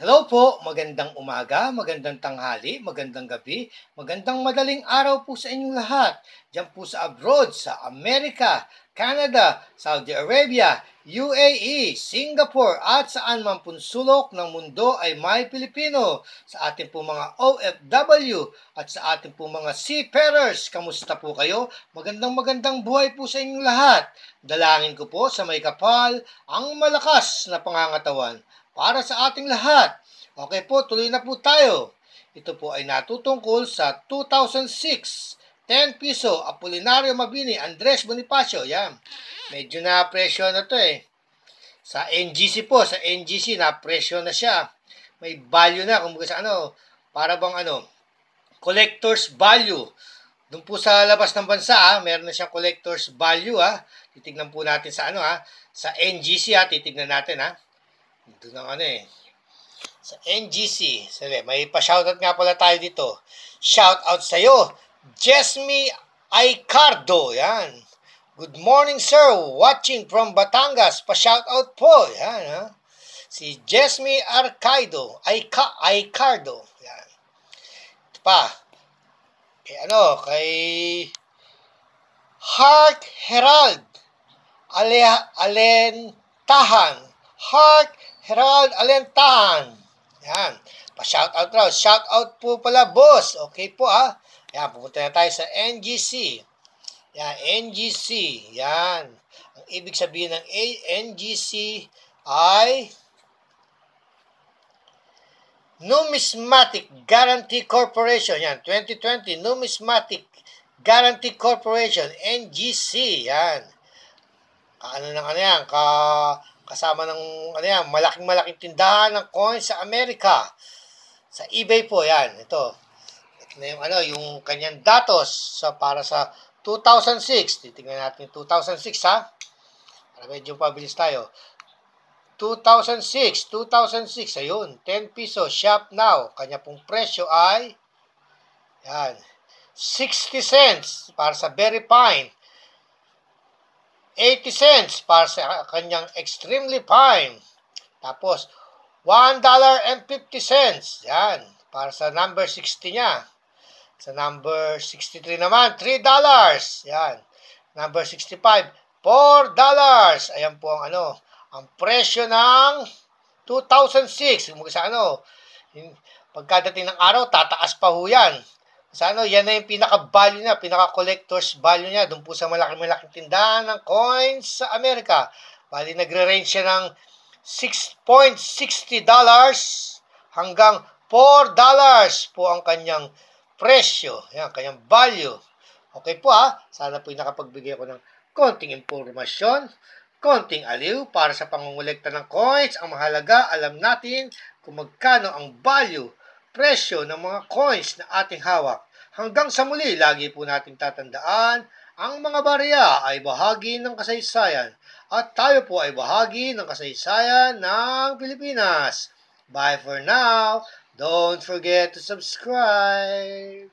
Hello po, magandang umaga, magandang tanghali, magandang gabi, magandang madaling araw po sa inyong lahat. Diyan po sa abroad, sa Amerika, Canada, Saudi Arabia, UAE, Singapore at saan man pong sulok ng mundo ay may Pilipino. Sa ating pong mga OFW at sa ating pong mga seafarers, kamusta po kayo? Magandang magandang buhay po sa inyong lahat. Dalangin ko po sa may kapal ang malakas na pangangatawan para sa ating lahat. Okay po, tuloy na po tayo. Ito po ay natutungkol sa 2006 10 piso, Apolinario Mabini, Andres Bonifacio. Yan. Medyo na presyo na to eh. Sa NGC po, sa NGC na presyo na siya. May value na, kung sa ano, para bang ano, collector's value. Doon po sa labas ng bansa, ah, meron na siyang collector's value. Ah. Titignan po natin sa ano, ah, sa NGC, ah, titignan natin. Ah. Doon nga ano eh. Sa NGC. Sige, may pa-shoutout nga pala tayo dito. Shoutout sa iyo, Jesmi Aicardo. Yan. Good morning, sir. Watching from Batangas. Pa-shoutout po. Yan, ha? Si Jesmi Arcaido. Aica Aicardo. Yan. Ito pa. Kay ano, kay... Hart Herald. Ale Alentahan. Hart Herald Alentan. Yan. Pa-shoutout shout raw. out po pala, boss. Okay po, ah. Yan, pupunta na tayo sa NGC. Yan, NGC. Yan. Ang ibig sabihin ng A NGC ay Numismatic Guarantee Corporation. Yan, 2020. Numismatic Guarantee Corporation, NGC. Yan. Ano na ano yan? Ka kasama ng ano yan, malaking malaking tindahan ng coins sa Amerika. Sa eBay po yan, ito. Ito na yung ano, yung kanyang datos sa para sa 2006. Titingnan natin 2006 ha. Para medyo pabilis tayo. 2006, 2006, ayun, 10 piso, shop now. Kanya pong presyo ay, yan, 60 cents para sa very fine. 80 cents para sa kanyang extremely fine. Tapos, $1.50. Yan, para sa number 60 niya. Sa number 63 naman, $3. Yan. Number 65, $4. Ayan po ang ano, ang presyo ng 2006. Kumbaga sa ano, pagkadating ng araw, tataas pa ho yan. Sa ano, yan na yung pinaka-value na, pinaka-collector's value niya doon po sa malaki-malaking tindahan ng coins sa Amerika. Bali, nagre-range siya ng 6.60 dollars hanggang 4 dollars po ang kanyang presyo, yan, kanyang value. Okay po ha, ah. sana po nakapagbigay ako ng konting impormasyon, konting aliw para sa pangungulekta ng coins. Ang mahalaga, alam natin kung magkano ang value presyo ng mga coins na ating hawak. Hanggang sa muli, lagi po nating tatandaan, ang mga barya ay bahagi ng kasaysayan at tayo po ay bahagi ng kasaysayan ng Pilipinas. Bye for now. Don't forget to subscribe.